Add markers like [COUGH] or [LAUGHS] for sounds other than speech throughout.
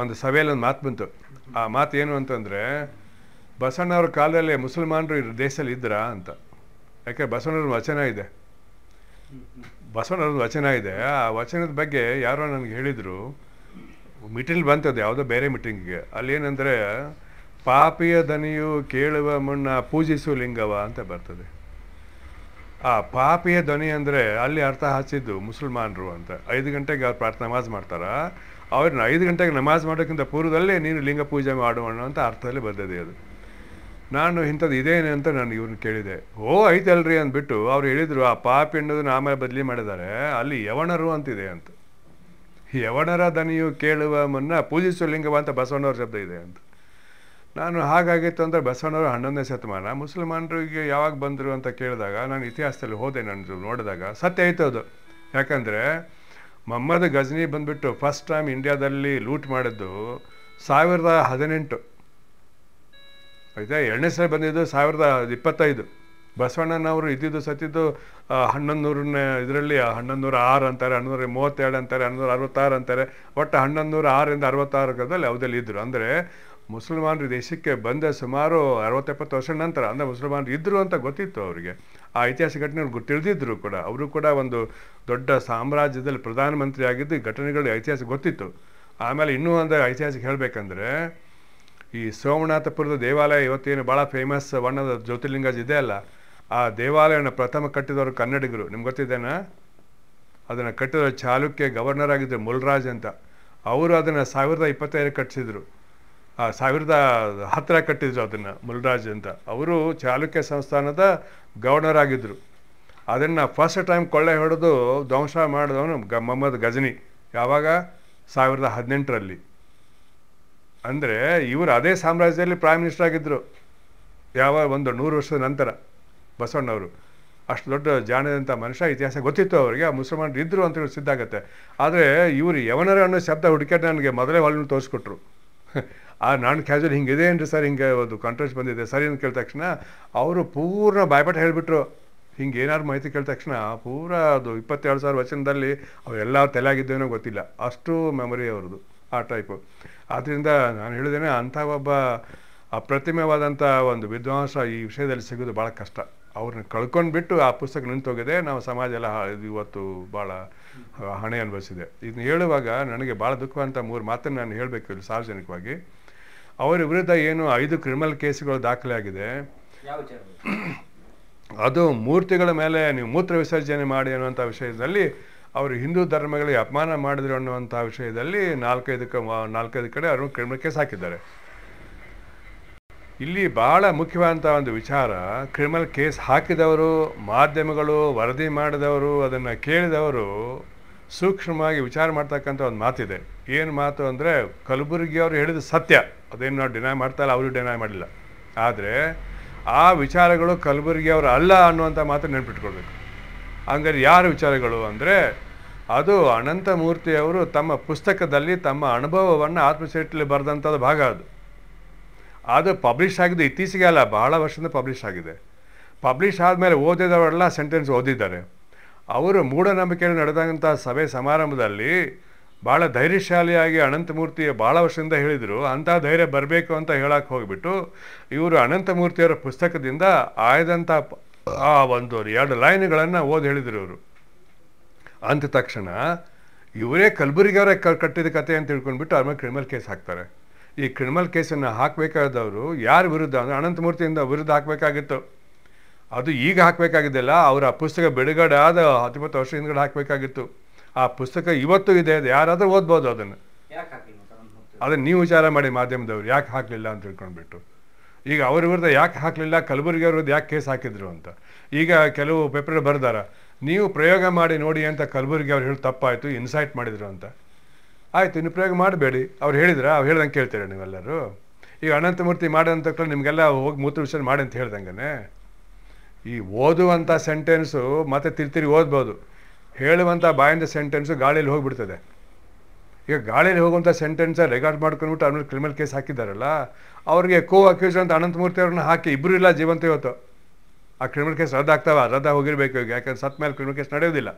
ಒಂದು ಸಭೆಯಲ್ಲಿ ಒಂದು ಮಾತು ಬಂತು ಆ ಮಾತು ಏನು ಅಂತಂದರೆ ಬಸವಣ್ಣವ್ರ ಕಾಲದಲ್ಲಿ ಮುಸಲ್ಮಾನರು ದೇಶದಲ್ಲಿ ಇದ್ರ ಅಂತ ಯಾಕೆ ಬಸವಣ್ಣವ್ರ ವಚನ ಇದೆ ಬಸವಣ್ಣವ್ರ ವಚನ ಇದೆ ಆ ವಚನದ ಬಗ್ಗೆ ಯಾರೋ ನನಗೆ ಹೇಳಿದರು ಮೀಟಿಂಗ್ ಬಂತದ್ದು ಯಾವುದೋ ಬೇರೆ ಅಲ್ಲಿ ಏನಂದರೆ ಪಾಪಿಯ ದನಿಯು ಕೇಳುವ ಮುನ್ನ ಪೂಜಿಸು ಲಿಂಗವ ಅಂತ ಬರ್ತದೆ ಆ ಪಾಪಿಯ ಧ್ವನಿ ಅಂದರೆ ಅಲ್ಲಿ ಅರ್ಥ ಹಚ್ಚಿದ್ದು ಮುಸಲ್ಮಾನರು ಅಂತ ಐದು ಗಂಟೆಗೆ ಅವ್ರು ಪ್ರಾರ್ಥನಾ ನಮಾಜ್ ಮಾಡ್ತಾರ ಅವ್ರನ್ನ ಐದು ಗಂಟೆಗೆ ನಮಾಜ್ ಮಾಡೋಕ್ಕಿಂತ ಪೂರ್ವದಲ್ಲೇ ನೀನು ಲಿಂಗ ಪೂಜೆ ಮಾಡೋಣ ಅಂತ ಅರ್ಥದಲ್ಲಿ ಬಂದಿದೆ ಅದು ನಾನು ಇಂಥದ್ದು ಇದೇನೆ ಅಂತ ನಾನು ಇವ್ರನ್ನ ಕೇಳಿದೆ ಓ ಐತಲ್ರಿ ಅಂದ್ಬಿಟ್ಟು ಅವ್ರು ಹೇಳಿದರು ಆ ಪಾಪಿ ಅನ್ನೋದನ್ನ ಆಮೇಲೆ ಬದಲಿ ಮಾಡಿದ್ದಾರೆ ಅಲ್ಲಿ ಯವಣರು ಅಂತಿದೆ ಅಂತ ಯವಣರ ದನಿಯು ಕೇಳುವ ಮುನ್ನ ಪೂಜಿಸುವ ಲಿಂಗವ ಅಂತ ಬಸವಣ್ಣವ್ರ ಶಬ್ದ ಇದೆ ಅಂತ ನಾನು ಹಾಗಾಗಿತ್ತು ಅಂದರೆ ಬಸವಣ್ಣವರು ಹನ್ನೊಂದನೇ ಶತಮಾನ ಮುಸಲ್ಮಾನರಿಗೆ ಯಾವಾಗ ಬಂದರು ಅಂತ ಕೇಳಿದಾಗ ನಾನು ಇತಿಹಾಸದಲ್ಲಿ ಹೋದೆ ನಾನು ನೋಡಿದಾಗ ಸತ್ಯ ಆಯ್ತು ಅದು ಯಾಕಂದರೆ ಮೊಹಮ್ಮದ್ ಗಜ್ನಿ ಬಂದುಬಿಟ್ಟು ಫಸ್ಟ್ ಟೈಮ್ ಇಂಡಿಯಾದಲ್ಲಿ ಲೂಟ್ ಮಾಡಿದ್ದು ಸಾವಿರದ ಹದಿನೆಂಟು ಆಯಿತಾ ಎರಡನೇ ಸಲ ಬಂದಿದ್ದು ಸಾವಿರದ ಇಪ್ಪತ್ತೈದು ಬಸವಣ್ಣನವರು ಇದ್ದಿದ್ದು ಸತ್ತಿದ್ದು ಹನ್ನೊಂದು ಇದರಲ್ಲಿ ಹನ್ನೊಂದೂರ ಆರು ಅಂತಾರೆ ಹನ್ನೂರ ಮೂವತ್ತೆರಡು ಅಂತಾರೆ ಹನ್ನೂರ ಅರವತ್ತಾರು ಅಂತಾರೆ ಒಟ್ಟು ಹನ್ನೊಂದು ನೂರ ಆರಿಂದ ಅರವತ್ತಾರು ಕಾಲದಲ್ಲಿ ಇದ್ದರು ಅಂದರೆ ಮುಸಲ್ಮಾನರು ದೇಶಕ್ಕೆ ಬಂದ ಸುಮಾರು ಅರವತ್ತೆಪ್ಪತ್ತು ವರ್ಷ ನಂತರ ಅಂದರೆ ಮುಸಲ್ಮಾನರು ಇದ್ದರು ಅಂತ ಗೊತ್ತಿತ್ತು ಅವರಿಗೆ ಆ ಐತಿಹಾಸಿಕ ಘಟನೆಗಳು ತಿಳಿದಿದ್ದರು ಕೂಡ ಅವರು ಕೂಡ ಒಂದು ದೊಡ್ಡ ಸಾಮ್ರಾಜ್ಯದಲ್ಲಿ ಪ್ರಧಾನಮಂತ್ರಿ ಆಗಿದ್ದು ಘಟನೆಗಳು ಐತಿಹಾಸಿಕ ಗೊತ್ತಿತ್ತು ಆಮೇಲೆ ಇನ್ನೂ ಒಂದು ಐತಿಹಾಸಿಕ ಹೇಳಬೇಕಂದ್ರೆ ಈ ಸೋಮನಾಥಪುರದ ದೇವಾಲಯ ಇವತ್ತೇನು ಭಾಳ ಫೇಮಸ್ ಬಣ್ಣದ ಜ್ಯೋತಿರ್ಲಿಂಗಜ್ ಇದೆ ಅಲ್ಲ ಆ ದೇವಾಲಯವನ್ನು ಪ್ರಥಮ ಕಟ್ಟಿದವರು ಕನ್ನಡಿಗರು ನಿಮ್ಗೆ ಗೊತ್ತಿದ್ದೇನಾ ಅದನ್ನು ಕಟ್ಟಿದ ಚಾಲುಕ್ಯ ಗವರ್ನರ್ ಆಗಿದ್ದರು ಮುಲ್ರಾಜ್ ಅಂತ ಅವರು ಅದನ್ನು ಸಾವಿರದ ಇಪ್ಪತ್ತೈದು ಕಟ್ಟಿಸಿದರು ಆ ಸಾವಿರದ ಹತ್ತಿರ ಕಟ್ಟಿದ್ರು ಅದನ್ನು ಮುಲ್ರಾಜ್ ಅಂತ ಅವರು ಚಾಲುಕ್ಯ ಸಂಸ್ಥಾನದ ಗವರ್ನರ್ ಆಗಿದ್ದರು ಅದನ್ನು ಫಸ್ಟ್ ಟೈಮ್ ಕೊಳ್ಳೆ ಹೊಡೆದು ಧ್ವಂಸ ಮಾಡಿದವನು ಗ ಮೊಹಮ್ಮದ್ ಗಜನಿ ಯಾವಾಗ ಸಾವಿರದ ಹದಿನೆಂಟರಲ್ಲಿ ಅಂದರೆ ಇವರು ಅದೇ ಸಾಮ್ರಾಜ್ಯದಲ್ಲಿ ಪ್ರೈಮ್ ಮಿನಿಸ್ಟರ್ ಆಗಿದ್ದರು ಯಾವ ಒಂದು ನೂರು ವರ್ಷದ ನಂತರ ಬಸವಣ್ಣವರು ಅಷ್ಟು ದೊಡ್ಡ ಜಾಣದಂಥ ಮನುಷ್ಯ ಇತಿಹಾಸ ಗೊತ್ತಿತ್ತು ಅವರಿಗೆ ಆ ಮುಸಲ್ಮಾನರು ಇದ್ದರು ಅಂತ ಸಿದ್ಧಾಗತ್ತೆ ಆದರೆ ಇವರು ಯವನರ ಅನ್ನೋ ಶಬ್ದ ಹುಡುಕಾಟ ನನಗೆ ಮೊದಲೇ ವಾಲ್ಯೂ ತೋರಿಸ್ಕೊಟ್ರು [LAUGHS] ಆ ನಾನು ಕ್ಯಾಜುವಲ್ ಹಿಂಗಿದೆ ಏನು ಸರ್ ಹಿಂಗೆ ಒಂದು ಕಾಂಟ್ರಾಸ್ಟ್ ಬಂದಿದೆ ಸರಿ ಅಂತ ಕೇಳಿದ ತಕ್ಷಣ ಅವರು ಪೂರ್ಣ ಬಾಯ್ಪಾಠ ಹೇಳಿಬಿಟ್ರು ಹಿಂಗೆ ಏನಾದ್ರು ಮಾಹಿತಿ ಕೇಳಿದ ತಕ್ಷಣ ಪೂರ ಅದು ಇಪ್ಪತ್ತೇಳು ಸಾವಿರ ವಚನದಲ್ಲಿ ಅವೆಲ್ಲ ತಲೆಯಾಗಿದ್ದೇನೋ ಗೊತ್ತಿಲ್ಲ ಅಷ್ಟು ಮೆಮೊರಿ ಅವ್ರದ್ದು ಆ ಟೈಪು ಆದ್ದರಿಂದ ನಾನು ಹೇಳಿದ್ದೇನೆ ಅಂಥ ಒಬ್ಬ ಅಪ್ರತಿಮವಾದಂಥ ಒಂದು ವಿದ್ವಾಂಸ ಈ ವಿಷಯದಲ್ಲಿ ಸಿಗೋದು ಭಾಳ ಕಷ್ಟ ಅವ್ರನ್ನ ಕಳ್ಕೊಂಡ್ಬಿಟ್ಟು ಆ ಪುಸ್ತಕ ನಿಂತೋಗಿದೆ ನಾವು ಸಮಾಜ ಎಲ್ಲ ಇವತ್ತು ಭಾಳ ಹಣೆ ಅನುಭವಿಸಿದೆ ಇದನ್ನ ಹೇಳುವಾಗ ನನಗೆ ಭಾಳ ದುಃಖವಂತ ಮೂರು ಮಾತನ್ನು ನಾನು ಹೇಳಬೇಕು ಇಲ್ಲಿ ಸಾರ್ವಜನಿಕವಾಗಿ ಅವರ ವಿರುದ್ಧ ಏನು ಐದು ಕ್ರಿಮಿನಲ್ ಕೇಸ್ಗಳು ದಾಖಲೆ ಆಗಿದೆ ಅದು ಮೂರ್ತಿಗಳ ಮೇಲೆ ನೀವು ಮೂತ್ರ ವಿಸರ್ಜನೆ ಮಾಡಿ ಅನ್ನುವಂಥ ವಿಷಯದಲ್ಲಿ ಅವರು ಹಿಂದೂ ಧರ್ಮಗಳಿಗೆ ಅಪಮಾನ ಮಾಡಿದ್ರು ಅನ್ನುವಂಥ ವಿಷಯದಲ್ಲಿ ನಾಲ್ಕೈದು ನಾಲ್ಕೈದು ಕಡೆ ಅವರು ಕ್ರಿಮಿನಲ್ ಕೇಸ್ ಹಾಕಿದ್ದಾರೆ ಇಲ್ಲಿ ಭಾಳ ಮುಖ್ಯವಾದಂಥ ಒಂದು ವಿಚಾರ ಕ್ರಿಮಿನಲ್ ಕೇಸ್ ಹಾಕಿದವರು ಮಾಧ್ಯಮಗಳು ವರದಿ ಮಾಡಿದವರು ಅದನ್ನು ಕೇಳಿದವರು ಸೂಕ್ಷ್ಮವಾಗಿ ವಿಚಾರ ಮಾಡ್ತಕ್ಕಂಥ ಒಂದು ಮಾತಿದೆ ಏನು ಮಾತು ಅಂದರೆ ಕಲಬುರಗಿಯವರು ಹೇಳಿದ ಸತ್ಯ ಅದೇನು ನಾವು ಡಿನೈ ಮಾಡ್ತಾಯಿಲ್ಲ ಅವರು ಡಿನೈ ಮಾಡಿಲ್ಲ ಆದರೆ ಆ ವಿಚಾರಗಳು ಕಲಬುರಗಿಯವರು ಅಲ್ಲ ಅನ್ನುವಂಥ ಮಾತು ನೆನಪಿಟ್ಕೊಳ್ಬೇಕು ಹಂಗಾರೆ ಯಾರ ವಿಚಾರಗಳು ಅಂದರೆ ಅದು ಅನಂತಮೂರ್ತಿಯವರು ತಮ್ಮ ಪುಸ್ತಕದಲ್ಲಿ ತಮ್ಮ ಅನುಭವವನ್ನು ಆತ್ಮಚರಿಟಲ್ಲಿ ಬರೆದಂಥದ್ದು ಭಾಗ ಅದು ಅದು ಪಬ್ಲಿಷ್ ಆಗಿದೆ ಇತ್ತೀಚೆಗೆ ಅಲ್ಲ ಬಹಳ ವರ್ಷದಿಂದ ಪಬ್ಲಿಷ್ ಆಗಿದೆ ಪಬ್ಲಿಷ್ ಆದಮೇಲೆ ಓದಿದವರೆಲ್ಲ ಸೆಂಟೆನ್ಸ್ ಓದಿದ್ದಾರೆ ಅವರು ಮೂಢನಂಬಿಕೆಯಲ್ಲಿ ನಡೆದಂಥ ಸಭೆ ಸಮಾರಂಭದಲ್ಲಿ ಭಾಳ ಧೈರ್ಯಶಾಲಿಯಾಗಿ ಅನಂತಮೂರ್ತಿ ಭಾಳ ವರ್ಷದಿಂದ ಹೇಳಿದರು ಅಂಥ ಧೈರ್ಯ ಬರಬೇಕು ಅಂತ ಹೇಳಕ್ಕೆ ಹೋಗಿಬಿಟ್ಟು ಇವರು ಅನಂತಮೂರ್ತಿಯವರ ಪುಸ್ತಕದಿಂದ ಆಯ್ದಂಥ ಆ ಒಂದು ಎರಡು ಲೈನ್ಗಳನ್ನು ಓದಿ ಹೇಳಿದರು ಇವರು ಅಂದ ತಕ್ಷಣ ಇವರೇ ಕಲಬುರಗಿಯವರೇ ಕಟ್ಟಿದ ಕತೆ ಅಂತ ತಿಳ್ಕೊಂಡ್ಬಿಟ್ಟು ಅವ್ರ ಮೇಲೆ ಕ್ರಿಮಿನಲ್ ಕೇಸ್ ಹಾಕ್ತಾರೆ ಈ ಕ್ರಿಮಿನಲ್ ಕೇಸನ್ನು ಹಾಕಬೇಕಾದವರು ಯಾರ ವಿರುದ್ಧ ಅಂದರೆ ಅನಂತಮೂರ್ತಿಯಿಂದ ವಿರುದ್ಧ ಹಾಕಬೇಕಾಗಿತ್ತು ಅದು ಈಗ ಹಾಕಬೇಕಾಗಿದ್ದಿಲ್ಲ ಅವರ ಪುಸ್ತಕ ಬಿಡುಗಡೆ ಆದ ಹತ್ತೊಂಬತ್ತು ವರ್ಷ ಹಿಂದ್ಗಡೆ ಹಾಕಬೇಕಾಗಿತ್ತು ಆ ಪುಸ್ತಕ ಇವತ್ತು ಇದೆ ಅದು ಯಾರಾದರೂ ಓದ್ಬೋದು ಅದನ್ನು ಅದನ್ನು ನೀವು ವಿಚಾರ ಮಾಡಿ ಮಾಧ್ಯಮದವ್ರು ಯಾಕೆ ಹಾಕಲಿಲ್ಲ ಅಂತ ತಿಳ್ಕೊಂಡ್ಬಿಟ್ಟು ಈಗ ಅವ್ರ ವಿರುದ್ಧ ಯಾಕೆ ಹಾಕಲಿಲ್ಲ ಕಲಬುರಗಿ ಅವ್ರ ವಿರುದ್ಧ ಯಾಕೆ ಕೇಸ್ ಹಾಕಿದ್ರು ಅಂತ ಈಗ ಕೆಲವು ಪೇಪರ್ ಬರ್ದಾರ ನೀವು ಪ್ರಯೋಗ ಮಾಡಿ ನೋಡಿ ಅಂತ ಕಲಬುರಗಿ ಅವ್ರು ಹೇಳಿ ತಪ್ಪಾಯಿತು ಇನ್ಸೈಟ್ ಮಾಡಿದರು ಅಂತ ಆಯಿತು ಇನ್ನು ಪ್ರಯೋಗ ಮಾಡಬೇಡಿ ಅವ್ರು ಹೇಳಿದ್ರೆ ಅವ್ರು ಹೇಳ್ದಂಗೆ ಕೇಳ್ತೀರ ನೀವೆಲ್ಲರೂ ಈಗ ಅನಂತಮೂರ್ತಿ ಮಾಡೋಂಥ ನಿಮಗೆಲ್ಲ ಹೋಗಿ ಮೂತ್ರ ವಿಷಯ ಮಾಡಿ ಅಂತ ಹೇಳ್ದಂಗೆ ಈ ಓದುವಂಥ ಸೆಂಟೆನ್ಸು ಮತ್ತೆ ತಿರು ತಿರುಗಿ ಓದ್ಬೋದು ಹೇಳುವಂಥ ಬಾಯಿಂದ ಸೆಂಟೆನ್ಸು ಗಾಳಿಯಲ್ಲಿ ಹೋಗಿಬಿಡ್ತದೆ ಈಗ ಗಾಳಿಯಲ್ಲಿ ಹೋಗುವಂಥ ಸೆಂಟೆನ್ಸ ರೆಕಾರ್ಡ್ ಮಾಡ್ಕೊಂಡ್ಬಿಟ್ಟು ಆಮೇಲೆ ಕ್ರಿಮಿನಲ್ ಕೇಸ್ ಹಾಕಿದ್ದಾರಲ್ಲ ಅವ್ರಿಗೆ ಕೋ ಅಕ್ಯೂಸ್ ಅಂತ ಅನಂತಮೂರ್ತಿ ಅವ್ರನ್ನ ಹಾಕಿ ಇಬ್ಬರು ಇಲ್ಲ ಜೀವಂತ ಇವತ್ತು ಆ ಕ್ರಿಮಿನಲ್ ಕೇಸ್ ರದ್ದಾಗ್ತಾವ ರದ್ದ ಹೋಗಿರ್ಬೇಕು ಈಗ ಯಾಕಂದ್ರೆ ಸತ್ ಮೇಲೆ ಕ್ರಿಮಿನಲ್ ಕೇಸ್ ನಡೆಯೋದಿಲ್ಲ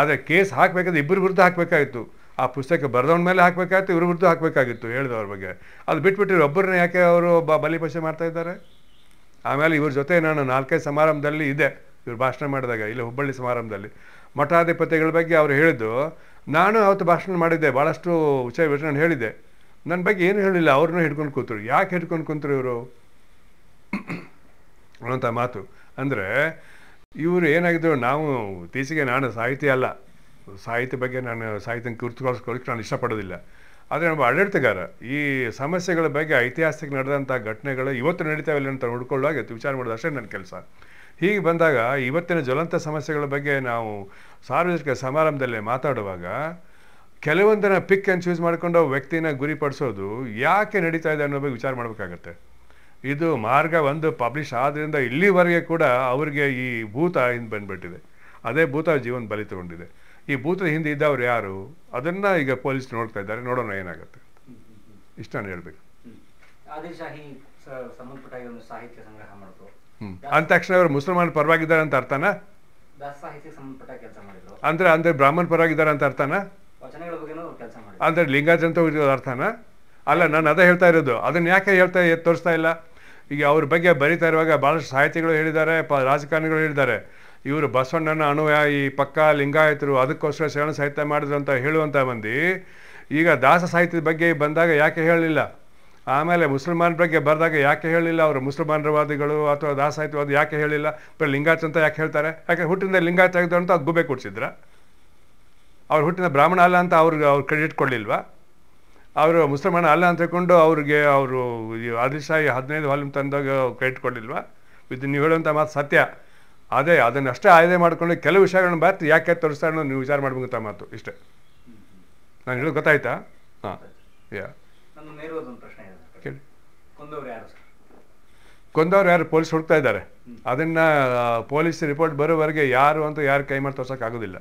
ಆದರೆ ಕೇಸ್ ಹಾಕಬೇಕಾದ್ರೆ ಇಬ್ಬರು ವಿರುದ್ಧ ಹಾಕಬೇಕಾಯಿತು ಆ ಪುಸ್ತಕ ಬರೆದವನ ಮೇಲೆ ಹಾಕಬೇಕಾಗಿತ್ತು ಇವ್ರ ಹಾಕಬೇಕಾಗಿತ್ತು ಹಾಕಬೇಕಾಗಿತ್ತು ಹೇಳಿದವ್ರ ಬಗ್ಗೆ ಅದು ಬಿಟ್ಬಿಟ್ಟಿರು ಒಬ್ಬರನ್ನ ಯಾಕೆ ಅವರು ಒಬ್ಬ ಬಲಿಪಶೆ ಮಾಡ್ತಾ ಇದ್ದಾರೆ ಆಮೇಲೆ ಇವ್ರ ಜೊತೆ ನಾನು ನಾಲ್ಕೈದು ಸಮಾರಂಭದಲ್ಲಿ ಇದೆ ಇವ್ರು ಭಾಷಣ ಮಾಡಿದಾಗ ಇಲ್ಲಿ ಹುಬ್ಬಳ್ಳಿ ಸಮಾರಂಭದಲ್ಲಿ ಮಠಾಧಿಪತಿಗಳ ಬಗ್ಗೆ ಅವರು ಹೇಳಿದ್ದು ನಾನು ಅವತ್ತು ಭಾಷಣ ಮಾಡಿದ್ದೆ ಭಾಳಷ್ಟು ವಿಷಯ ನಾನು ಹೇಳಿದ್ದೆ ನನ್ನ ಬಗ್ಗೆ ಏನು ಹೇಳಿಲ್ಲ ಅವ್ರನ್ನ ಹಿಡ್ಕೊಂಡು ಕೂತರು ಯಾಕೆ ಹಿಡ್ಕೊಂಡು ಕೂತರು ಇವರು ಅನ್ನೋಂಥ ಮಾತು ಅಂದರೆ ಇವರು ಏನಾಗಿದ್ರು ನಾವು ಇತ್ತೀಚೆಗೆ ನಾನು ಸಾಹಿತಿ ಅಲ್ಲ ಸಾಹಿತ್ಯ ಬಗ್ಗೆ ನಾನು ಸಾಹಿತ್ಯ ಕುರಿತುಕೊಳ್ಸ್ಕೊಳ್ಳಿಕ್ಕೆ ನಾನು ಇಷ್ಟಪಡೋದಿಲ್ಲ ಆದರೆ ನಮ್ಮ ಆಡಳಿತಗಾರ ಈ ಸಮಸ್ಯೆಗಳ ಬಗ್ಗೆ ಐತಿಹಾಸಿಕ ನಡೆದಂಥ ಘಟನೆಗಳು ಇವತ್ತು ನಡೀತಾವಿಲ್ಲ ಅಂತ ಹುಡ್ಕೊಳ್ಳುವಾಗ ವಿಚಾರ ಮಾಡೋದು ಅಷ್ಟೇ ನನ್ನ ಕೆಲಸ ಹೀಗೆ ಬಂದಾಗ ಇವತ್ತಿನ ಜ್ವಲಂತ ಸಮಸ್ಯೆಗಳ ಬಗ್ಗೆ ನಾವು ಸಾರ್ವಜನಿಕ ಸಮಾರಂಭದಲ್ಲಿ ಮಾತಾಡುವಾಗ ಕೆಲವೊಂದನ್ನು ಪಿಕ್ ಆ್ಯಂಡ್ ಚೂಸ್ ಮಾಡಿಕೊಂಡು ವ್ಯಕ್ತಿನ ಗುರಿಪಡಿಸೋದು ಯಾಕೆ ನಡೀತಾ ಇದೆ ಅನ್ನೋ ಬಗ್ಗೆ ವಿಚಾರ ಮಾಡಬೇಕಾಗತ್ತೆ ಇದು ಮಾರ್ಗ ಒಂದು ಪಬ್ಲಿಷ್ ಆದ್ದರಿಂದ ಇಲ್ಲಿವರೆಗೆ ಕೂಡ ಅವರಿಗೆ ಈ ಭೂತ ಹಿಂದೆ ಬಂದುಬಿಟ್ಟಿದೆ ಅದೇ ಭೂತ ಜೀವನ ಬಲಿ ತಗೊಂಡಿದೆ ಈ ಭೂತದ ಹಿಂದೆ ಇದ್ದವ್ರು ಯಾರು ಅದನ್ನು ಈಗ ಪೊಲೀಸ್ ನೋಡ್ತಾ ಇದ್ದಾರೆ ನೋಡೋಣ ಏನಾಗುತ್ತೆ ಅಂತ ಇಷ್ಟ ನಾನು ಹೇಳಬೇಕು ಅಂದ ತಕ್ಷಣ ಅವರು ಮುಸಲ್ಮಾನ್ ಪರವಾಗಿದ್ದಾರೆ ಅಂತ ಅರ್ಥನಾ ಅಂದ್ರೆ ಅಂದ್ರೆ ಬ್ರಾಹ್ಮಣ ಪರವಾಗಿದ್ದಾರೆ ಅಂತ ಅರ್ಥನಾ ಅಂದ್ರೆ ಲಿಂಗಾಜಂತ ಅಂತ ಅರ್ಥನಾ ಅಲ್ಲ ನಾನು ಅದೇ ಹೇಳ್ತಾ ಇರೋದು ಅದನ್ನ ಯಾಕೆ ಹೇಳ್ತಾ ತೋರಿಸ್ತಾ ಇಲ್ಲ ಈಗ ಅವ್ರ ಬಗ್ಗೆ ಬರೀತಾ ಇರುವಾಗ ಭಾಳಷ್ಟು ಸಾಹಿತಿಗಳು ಹೇಳಿದ್ದಾರೆ ರಾಜಕಾರಣಿಗಳು ಹೇಳಿದ್ದಾರೆ ಇವರು ಬಸವಣ್ಣನ ಅನುಯಾಯಿ ಪಕ್ಕ ಲಿಂಗಾಯತರು ಅದಕ್ಕೋಸ್ಕರ ಶರಣ ಸಾಹಿತ್ಯ ಮಾಡಿದ್ರು ಅಂತ ಹೇಳುವಂಥ ಮಂದಿ ಈಗ ದಾಸ ಸಾಹಿತ್ಯದ ಬಗ್ಗೆ ಬಂದಾಗ ಯಾಕೆ ಹೇಳಲಿಲ್ಲ ಆಮೇಲೆ ಮುಸಲ್ಮಾನ ಬಗ್ಗೆ ಬರೆದಾಗ ಯಾಕೆ ಹೇಳಲಿಲ್ಲ ಅವರು ಮುಸಲ್ಮಾನರವಾದಿಗಳು ಅಥವಾ ದಾಸ ಸಾಹಿತ್ಯವಾದಿ ಯಾಕೆ ಹೇಳಿಲ್ಲ ಬರೀ ಲಿಂಗಾಯತ ಅಂತ ಯಾಕೆ ಹೇಳ್ತಾರೆ ಯಾಕೆ ಹುಟ್ಟಿನಿಂದ ಲಿಂಗಾಯತ ಆಗಿದ್ರು ಅಂತ ಅದು ಗುಬೆ ಕೊಡ್ಸಿದ್ರ ಅವ್ರು ಹುಟ್ಟಿನ ಬ್ರಾಹ್ಮಣ ಅಲ್ಲ ಅಂತ ಅವ್ರಿಗೆ ಅವ್ರು ಕ್ರೆಡಿಟ್ ಕೊಡಲಿಲ್ವಾ ಅವರು ಮುಸಲ್ಮಾನ ಅಲ್ಲ ಅಂತ ತಿಳ್ಕೊಂಡು ಅವ್ರಿಗೆ ಅವರು ಆದಿಶಾಹಿ ಹದಿನೈದು ವಾಲ್ಯೂಮ್ ತಂದಾಗ ಕ್ರೆಡಿಟ್ ಕೊಡಲಿಲ್ವಾ ಇದು ನೀವು ಹೇಳುವಂಥ ಮಾತು ಸತ್ಯ ಅದೇ ಅದನ್ನಷ್ಟೇ ಆಯ್ದೆ ಮಾಡ್ಕೊಂಡು ಕೆಲವು ವಿಷಯಗಳನ್ನ ಬರ್ತಿ ಯಾಕೆ ತೋರಿಸ್ತಾ ಅನ್ನೋದು ನೀವು ವಿಚಾರ ಮಾಡ್ಬೇಕಂತ ಮಾತು ಇಷ್ಟೇ ನಾನು ಹೇಳೋದು ಗೊತ್ತಾಯ್ತಾ ಹಾಂ ಯಾ ಕೇಳಿ ಯಾರು ಪೊಲೀಸ್ ಹುಡುಕ್ತಾ ಇದ್ದಾರೆ ಅದನ್ನ ಪೊಲೀಸ್ ರಿಪೋರ್ಟ್ ಬರೋವರೆಗೆ ಯಾರು ಅಂತ ಯಾರು ಕೈ ಮಾಡಿ ಆಗೋದಿಲ್ಲ